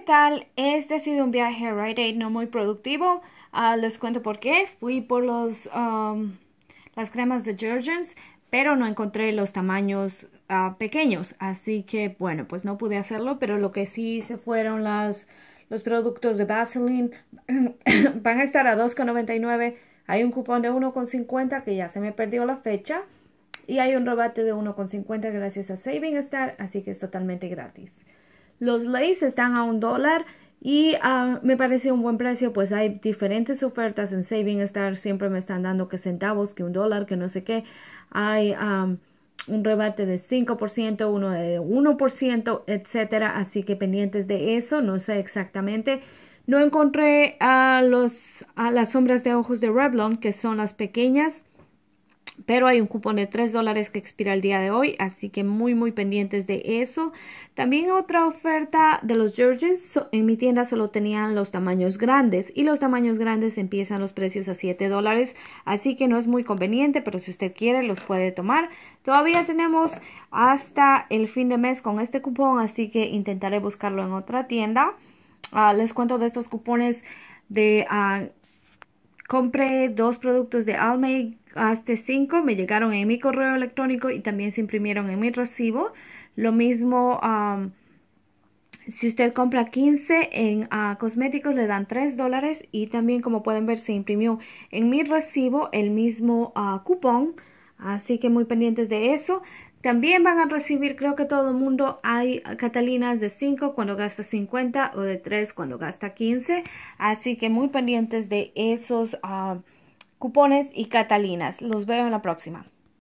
tal? Este ha sido un viaje a Rite Aid no muy productivo. Ah, les cuento por qué. Fui por los, um, las cremas de Georgians, pero no encontré los tamaños ah, pequeños. Así que, bueno, pues no pude hacerlo, pero lo que sí se fueron las, los productos de Vaseline. Van a estar a 2,99. Hay un cupón de 1,50 que ya se me perdió la fecha. Y hay un rebate de 1,50 gracias a Saving Star, así que es totalmente gratis. Los Lays están a un dólar y ah, me parece un buen precio, pues hay diferentes ofertas en Saving Star, siempre me están dando que centavos, que un dólar, que no sé qué. Hay ah, un rebate de 5%, uno de 1%, etcétera, así que pendientes de eso, no sé exactamente. No encontré a, los, a las sombras de ojos de Revlon, que son las pequeñas, pero hay un cupón de 3 dólares que expira el día de hoy, así que muy muy pendientes de eso. También otra oferta de los Georges, en mi tienda solo tenían los tamaños grandes y los tamaños grandes empiezan los precios a 7 dólares, así que no es muy conveniente, pero si usted quiere los puede tomar. Todavía tenemos hasta el fin de mes con este cupón, así que intentaré buscarlo en otra tienda. Ah, les cuento de estos cupones de... Ah, compré dos productos de Almay, hasta cinco, me llegaron en mi correo electrónico y también se imprimieron en mi recibo. Lo mismo, si usted compra 15 en ah, cosméticos le dan 3 dólares y también como pueden ver se imprimió en mi recibo el mismo ah, cupón. Así que muy pendientes de eso. También van a recibir, creo que todo el mundo, hay Catalinas de 5 cuando gasta 50 o de 3 cuando gasta 15. Así que muy pendientes de esos ah, cupones y Catalinas. Los veo en la próxima.